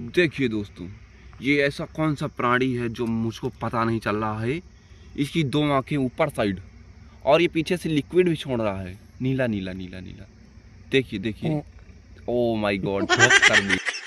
देखिए दोस्तों ये ऐसा कौन सा प्राणी है जो मुझको पता नहीं चल रहा है इसकी दो आंखें ऊपर साइड और ये पीछे से लिक्विड भी छोड़ रहा है नीला नीला नीला नीला देखिए देखिए ओ माय गॉड कर दिया